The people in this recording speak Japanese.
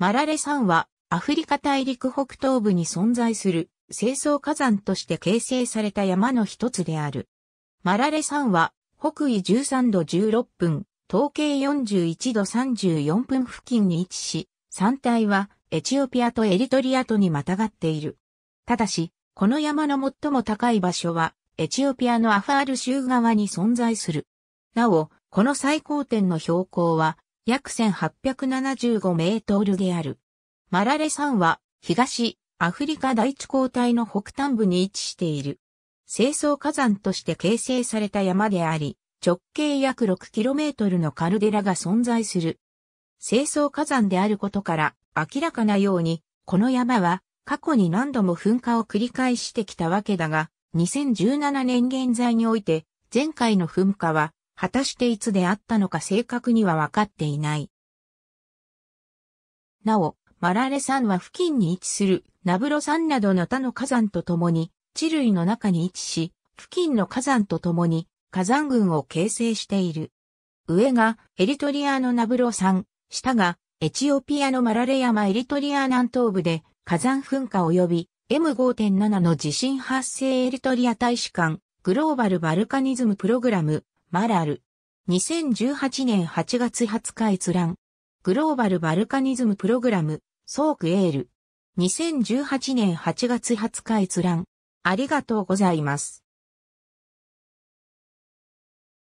マラレ山はアフリカ大陸北東部に存在する清掃火山として形成された山の一つである。マラレ山は北緯13度16分、東経41度34分付近に位置し、山体はエチオピアとエリトリアとにまたがっている。ただし、この山の最も高い場所はエチオピアのアファール州側に存在する。なお、この最高点の標高は約1875メートルである。マラレ山は東アフリカ第一交代の北端部に位置している。清掃火山として形成された山であり、直径約6キロメートルのカルデラが存在する。清掃火山であることから明らかなように、この山は過去に何度も噴火を繰り返してきたわけだが、2017年現在において前回の噴火は果たしていつであったのか正確には分かっていない。なお、マラレ山は付近に位置するナブロ山などの他の火山と共に地類の中に位置し、付近の火山と共に火山群を形成している。上がエリトリアのナブロ山、下がエチオピアのマラレ山エリトリア南東部で火山噴火及び M5.7 の地震発生エリトリア大使館グローバルバルカニズムプログラムマラル。2018年8月20日閲覧。グローバルバルカニズムプログラム、ソークエール。2018年8月20日閲覧。ありがとうございます。